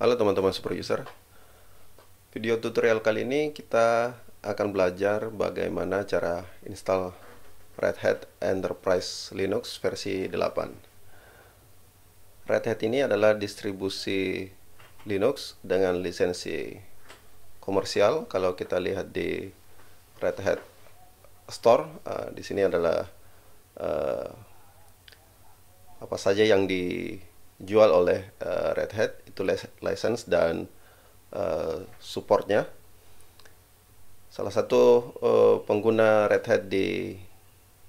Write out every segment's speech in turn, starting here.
Halo teman-teman super user Video tutorial kali ini kita akan belajar bagaimana cara install Red Hat Enterprise Linux versi 8 Red Hat ini adalah distribusi Linux dengan lisensi komersial kalau kita lihat di Red Hat Store uh, di sini adalah uh, apa saja yang di dijual oleh uh, Red Hat itu license dan uh, supportnya salah satu uh, pengguna Red Hat di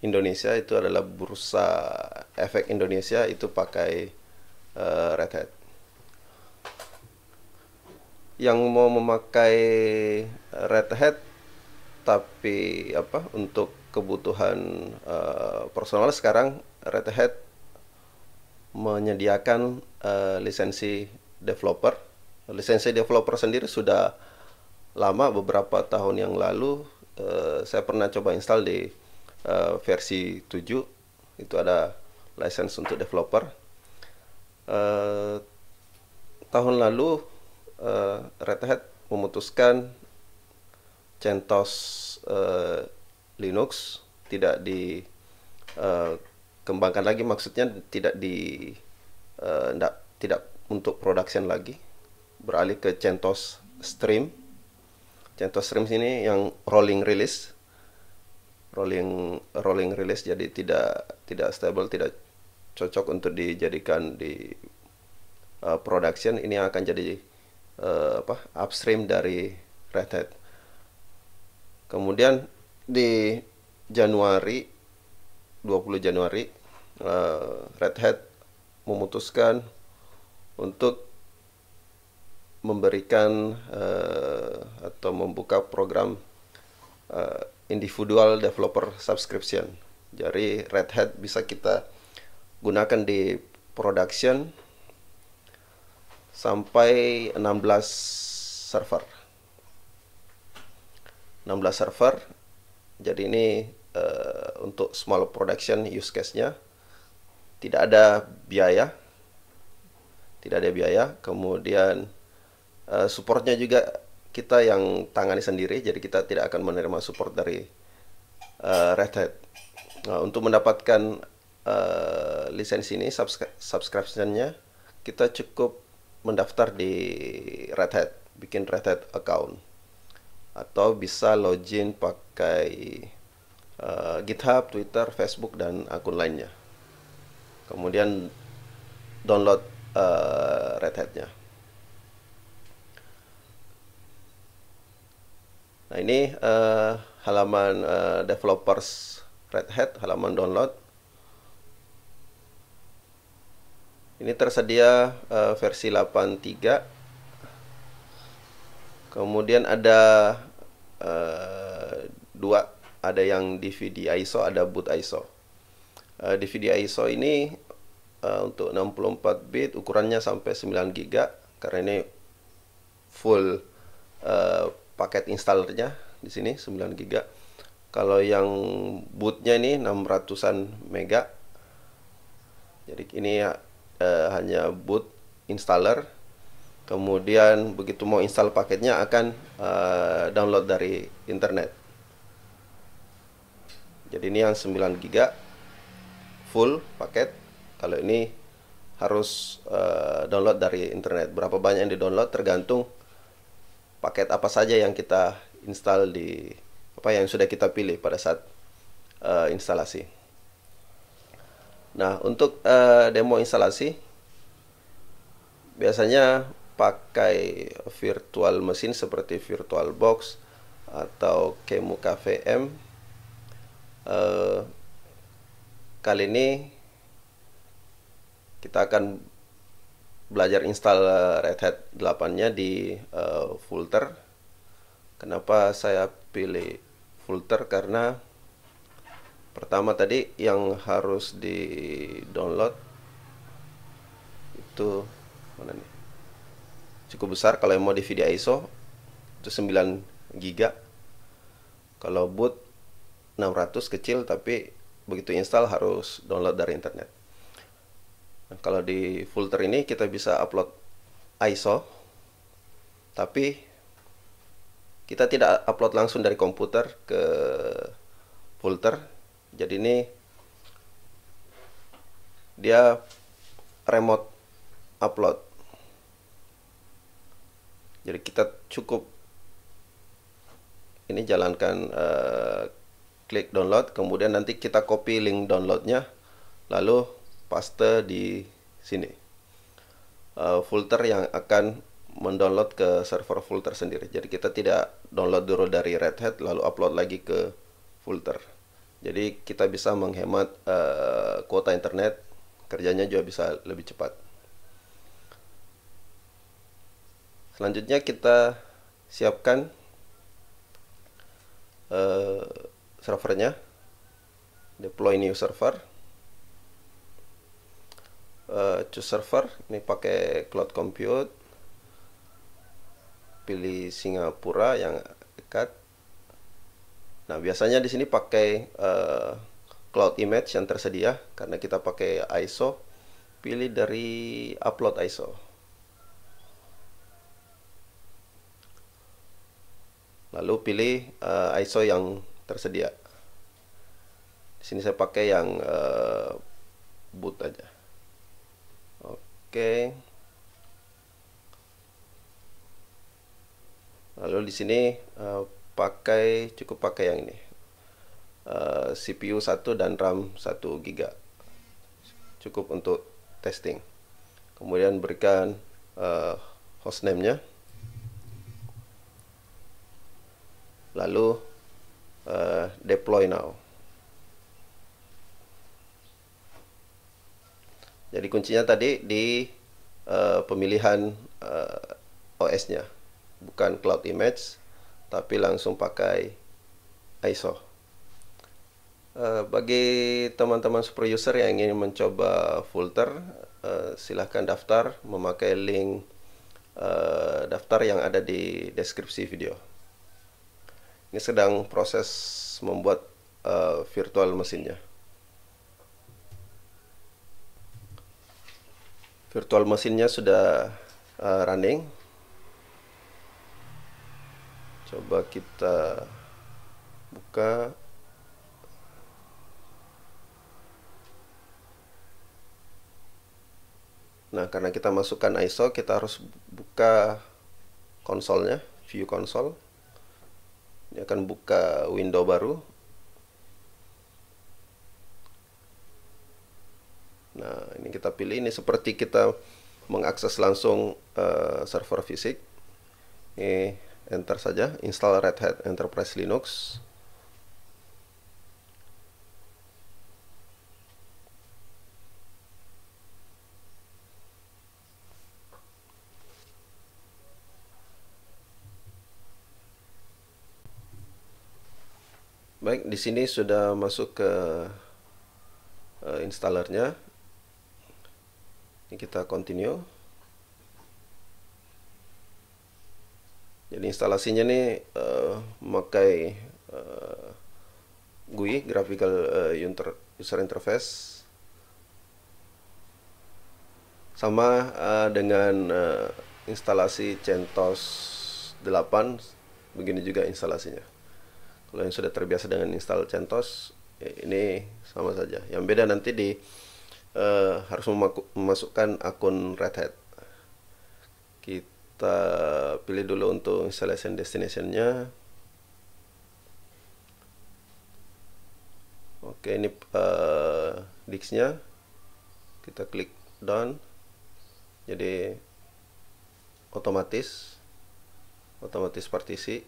Indonesia itu adalah bursa efek Indonesia itu pakai uh, Red Hat yang mau memakai Red Hat tapi apa untuk kebutuhan uh, personal sekarang Red Hat menyediakan uh, lisensi developer. Lisensi developer sendiri sudah lama beberapa tahun yang lalu uh, saya pernah coba install di uh, versi 7 itu ada lisensi untuk developer. Uh, tahun lalu uh, Red Hat memutuskan CentOS uh, Linux tidak di uh, kembangkan lagi maksudnya tidak di uh, eh, enggak, tidak untuk production lagi beralih ke CentOS Stream CentOS Stream sini yang rolling release rolling rolling release jadi tidak tidak stable tidak cocok untuk dijadikan di uh, production ini yang akan jadi uh, apa upstream dari Red Hat. Kemudian di Januari 20 Januari uh, Red Hat memutuskan untuk memberikan uh, atau membuka program uh, individual developer subscription. Jadi Red Hat bisa kita gunakan di production sampai 16 server. 16 server. Jadi ini uh, untuk small production use case-nya tidak ada biaya tidak ada biaya kemudian uh, supportnya juga kita yang tangani sendiri jadi kita tidak akan menerima support dari uh, Red Hat nah, untuk mendapatkan uh, lisensi ini subscri nya kita cukup mendaftar di Red Hat bikin Red Hat account atau bisa login pakai uh, GitHub, Twitter, Facebook dan akun lainnya. Kemudian download uh, Red Hatnya. Nah ini uh, halaman uh, developers Red Hat, halaman download. Ini tersedia uh, versi 8.3. Kemudian ada uh, dua ada yang DVD ISO, ada boot ISO. Uh, eh, DVD ISO ini uh, untuk 64 bit ukurannya sampai 9 GB karena ini full uh, paket installernya di sini 9 GB. Kalau yang bootnya ini 600-an mega. Jadi ini uh, hanya boot installer. Kemudian begitu mau install paketnya akan uh, download dari internet jadi ini yang 9 giga full paket kalau ini harus uh, download dari internet berapa banyak yang di download tergantung paket apa saja yang kita install di apa yang sudah kita pilih pada saat uh, instalasi nah untuk uh, demo instalasi biasanya pakai virtual mesin seperti VirtualBox atau Kemu KVM Eh, kali ini kita akan belajar install eh, Red Hat 8-nya di uh, eh, Fulter. Kenapa saya pilih Fulter? Karena pertama tadi yang harus di download itu mana nih? Cukup besar kalau yang mau di video ISO itu 9 giga. Kalau boot 600 kecil tapi begitu install harus download dari internet. Nah, kalau di folder ini kita bisa upload ISO tapi kita tidak upload langsung dari komputer ke folder. Jadi ini dia remote upload. Jadi kita cukup ini jalankan uh, klik download kemudian nanti kita copy link downloadnya lalu paste di sini uh, folder yang akan mendownload ke server folder sendiri jadi kita tidak download dulu dari Red Hat lalu upload lagi ke folder jadi kita bisa menghemat uh, kuota internet kerjanya juga bisa lebih cepat selanjutnya kita siapkan eh, servernya deploy new server uh, choose server ini pakai cloud compute pilih Singapura yang dekat nah biasanya di sini pakai uh, cloud image yang tersedia karena kita pakai ISO pilih dari upload ISO lalu pilih uh, eh, ISO yang tersedia. Di sini saya pakai yang uh, boot aja. Oke. Okay. Lalu di sini uh, pakai cukup pakai yang ini. Uh, eh, CPU 1 dan RAM 1 GB. Cukup untuk testing. Kemudian berikan uh, hostname-nya. Lalu uh, deploy now. Jadi kuncinya tadi di uh, pemilihan uh, OS-nya, bukan cloud image, tapi langsung pakai ISO. Uh, bagi teman-teman super user yang ingin mencoba filter, uh, silahkan daftar memakai link uh, daftar yang ada di deskripsi video ini sedang proses membuat uh, virtual mesinnya. Virtual mesinnya sudah uh, running. Coba kita buka. Nah, karena kita masukkan ISO, kita harus buka konsolnya, view konsol. Ini akan buka window baru nah ini kita pilih ini seperti kita mengakses langsung uh, server fisik ini enter saja install Red Hat Enterprise Linux di sini sudah masuk ke uh, installernya ini kita continue jadi instalasinya nih uh, memakai uh, GUI graphical uh, user interface sama uh, dengan uh, instalasi CentOS 8 begini juga instalasinya kalau yang sudah terbiasa dengan install CentOS ya ini sama saja. Yang beda nanti di uh, harus memasukkan akun Red Hat. Kita pilih dulu untuk installation destinationnya. Oke, ini uh, disknya. Kita klik done. Jadi otomatis otomatis partisi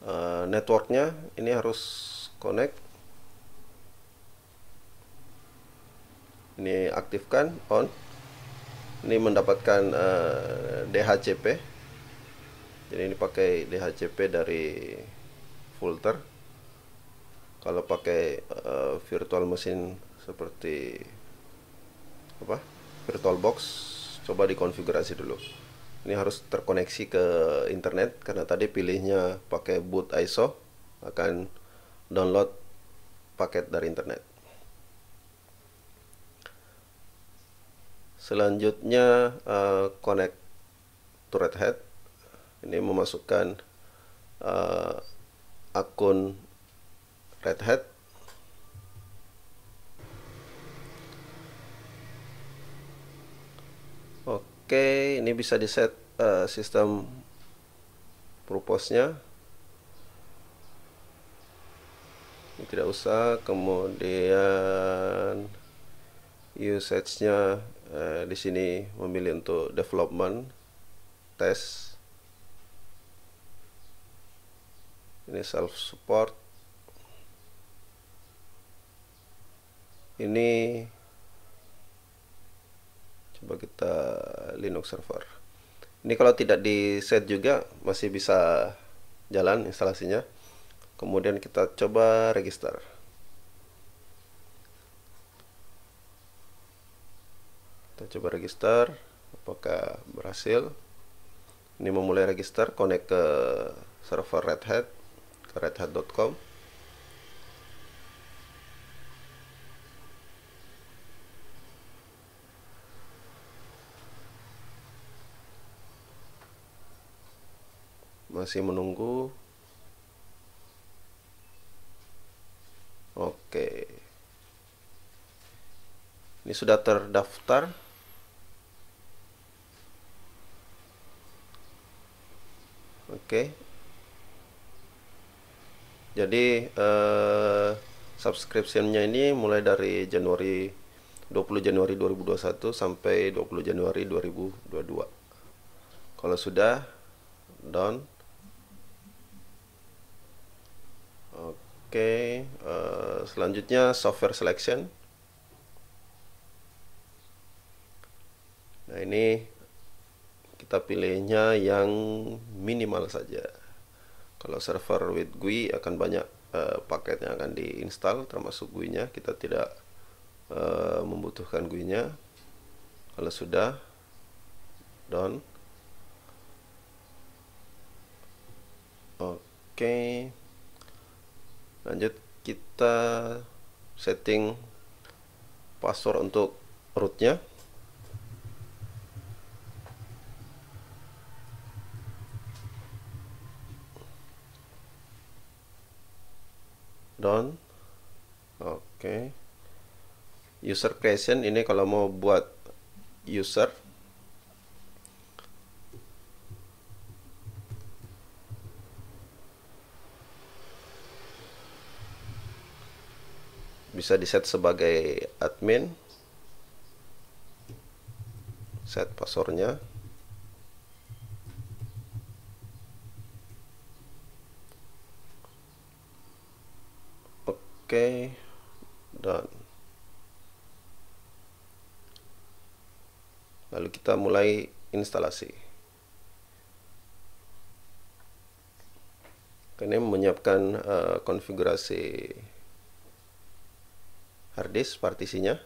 Eh, networknya ini harus connect ini aktifkan on ini mendapatkan uh, eh, DHCP jadi ini pakai DHCP dari filter kalau pakai uh, virtual mesin seperti apa virtual box coba dikonfigurasi dulu ini harus terkoneksi ke internet karena tadi pilihnya pakai boot ISO akan download paket dari internet selanjutnya uh, connect to Red Hat ini memasukkan uh, akun Red Hat Oke, ini bisa di set uh, eh, sistem proposnya. Ini tidak usah. Kemudian usage-nya uh, di sini memilih untuk development test. Ini self support. Ini coba kita Linux server ini kalau tidak di set juga masih bisa jalan instalasinya kemudian kita coba register kita coba register apakah berhasil ini memulai register connect ke server Red Hat ke redhat.com masih menunggu oke ini sudah terdaftar Oke. Jadi eh, subscriptionnya ini mulai dari Januari 20 Januari 2021 sampai 20 Januari 2022. Kalau sudah done Oke, uh, selanjutnya software selection. Nah, ini kita pilihnya yang minimal saja. Kalau server with GUI akan banyak uh, paket yang akan diinstal termasuk GUI-nya, kita tidak uh, membutuhkan GUI-nya. Kalau sudah done. Oke. Okay lanjut kita setting password untuk rootnya done oke okay. user creation ini kalau mau buat user bisa di set sebagai admin set passwordnya oke okay. done lalu kita mulai instalasi ini menyiapkan uh, konfigurasi harddisk partisinya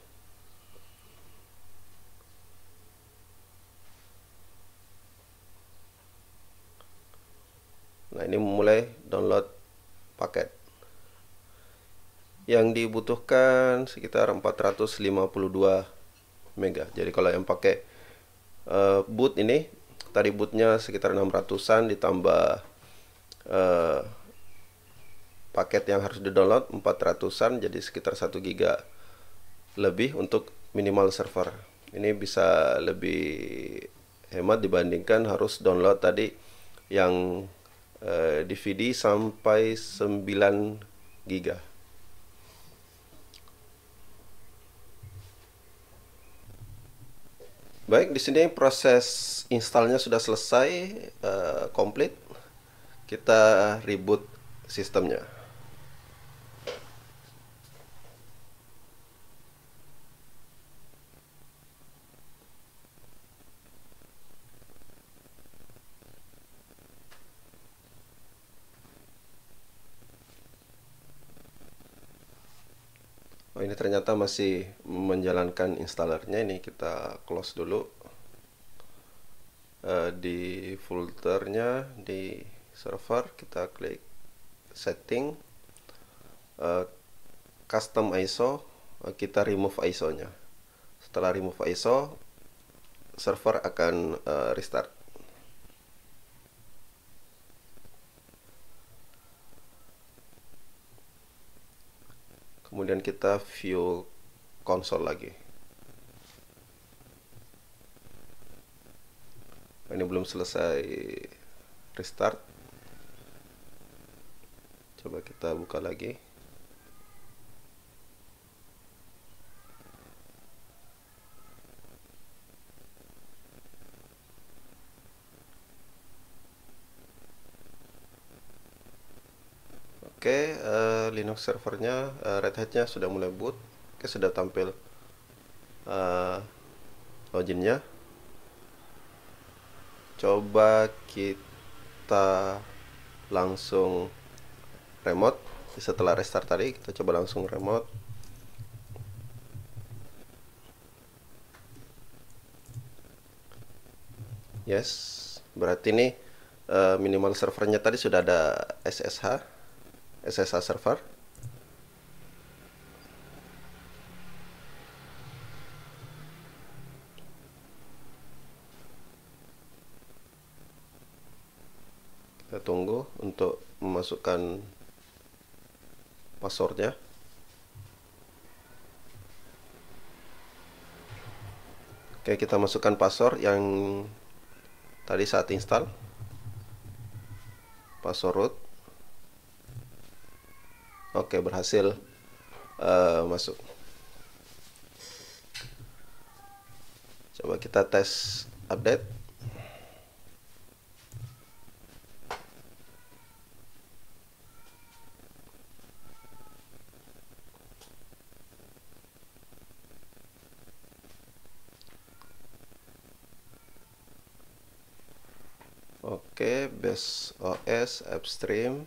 nah ini mulai download paket yang dibutuhkan sekitar 452 mega jadi kalau yang pakai uh, boot ini tadi bootnya sekitar 600an ditambah uh, paket yang harus didownload download 400-an jadi sekitar 1 giga lebih untuk minimal server. Ini bisa lebih hemat dibandingkan harus download tadi yang eh, DVD sampai 9 giga. Baik, di sini proses installnya sudah selesai, eh, komplit. Uh, Kita reboot sistemnya. ini ternyata masih menjalankan installernya ini kita close dulu uh, di foldernya di server kita klik setting uh, custom ISO uh, eh, kita remove ISO nya setelah remove ISO server akan uh, restart kita view konsol lagi ini belum selesai restart coba kita buka lagi Linux servernya uh, Red Hatnya sudah mulai boot. Oke, sudah tampil uh, loginnya. Coba kita langsung remote. Setelah restart tadi, kita coba langsung remote. Yes, berarti ini uh, eh, minimal servernya tadi sudah ada SSH SSH server masukkan passwordnya Oke kita masukkan password yang tadi saat install password root Oke berhasil uh, masuk coba kita tes update base OS uh, upstream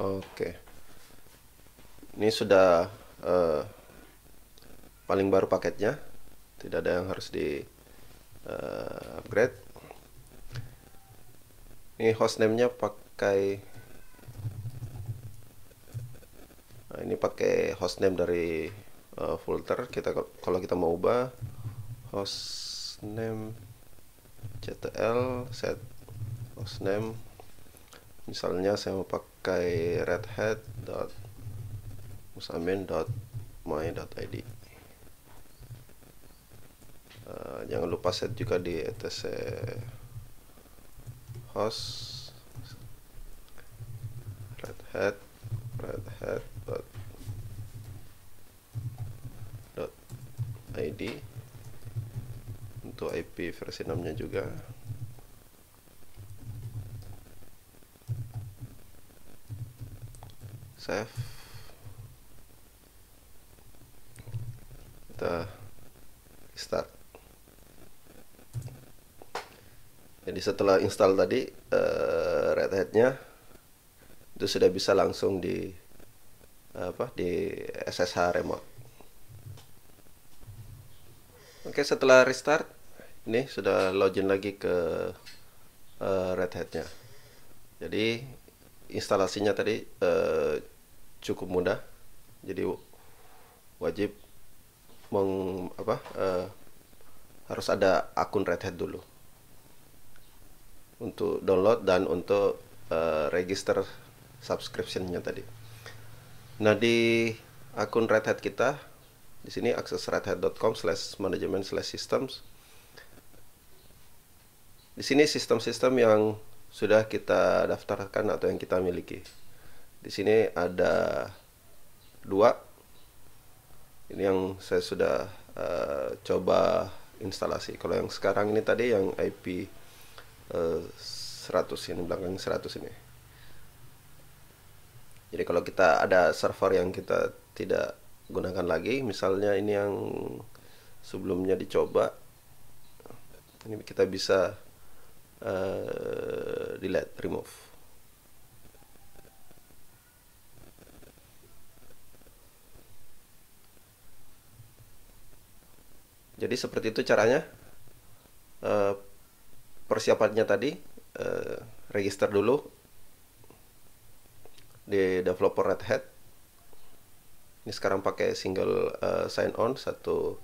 Oke. Ini sudah uh, paling baru paketnya. Tidak ada yang harus di uh, upgrade. Ini hostnamenya nya pak pakai nah, ini pakai hostname dari uh, eh, folder kita kalau kita mau ubah hostname ctl set hostname misalnya saya mau pakai red hat dot musamin dot my dot id uh, eh, jangan lupa set juga di etc host hat red hat dot dot id untuk IP versi 6 nya juga save kita start jadi setelah install tadi uh, Red Hat nya itu sudah bisa langsung di apa di SSH remote. Oke setelah restart ini sudah login lagi ke uh, Red Hat-nya. Jadi instalasinya tadi uh, cukup mudah. Jadi wajib meng apa uh, harus ada akun Red Hat dulu untuk download dan untuk uh, register subscriptionnya tadi. Nah di akun Red Hat kita di sini akses redhat.com slash management slash systems. Di sini sistem-sistem yang sudah kita daftarkan atau yang kita miliki. Di sini ada dua. Ini yang saya sudah uh, coba instalasi. Kalau yang sekarang ini tadi yang IP uh, 100 ini belakang 100 ini. Jadi kalau kita ada server yang kita tidak gunakan lagi, misalnya ini yang sebelumnya dicoba, ini kita bisa uh, delete, remove. Jadi seperti itu caranya. Eh, persiapannya tadi, eh, register dulu di developer Red Hat ini sekarang pakai single uh, sign on satu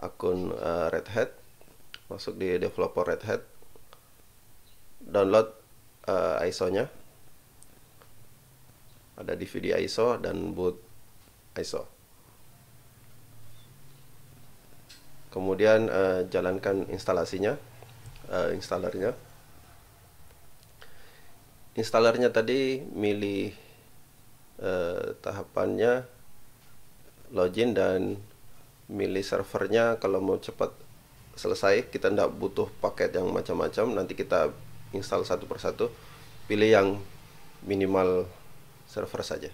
akun uh, Red Hat masuk di developer Red Hat download uh, eh, ISO-nya ada DVD ISO dan boot ISO kemudian uh, jalankan instalasinya uh, installernya installernya tadi milih eh, tahapannya login dan milih servernya kalau mau cepat selesai kita tidak butuh paket yang macam-macam nanti kita install satu persatu pilih yang minimal server saja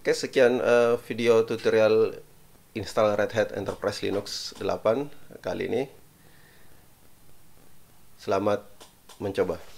oke sekian uh, video tutorial install Red Hat Enterprise Linux 8 kali ini selamat mencoba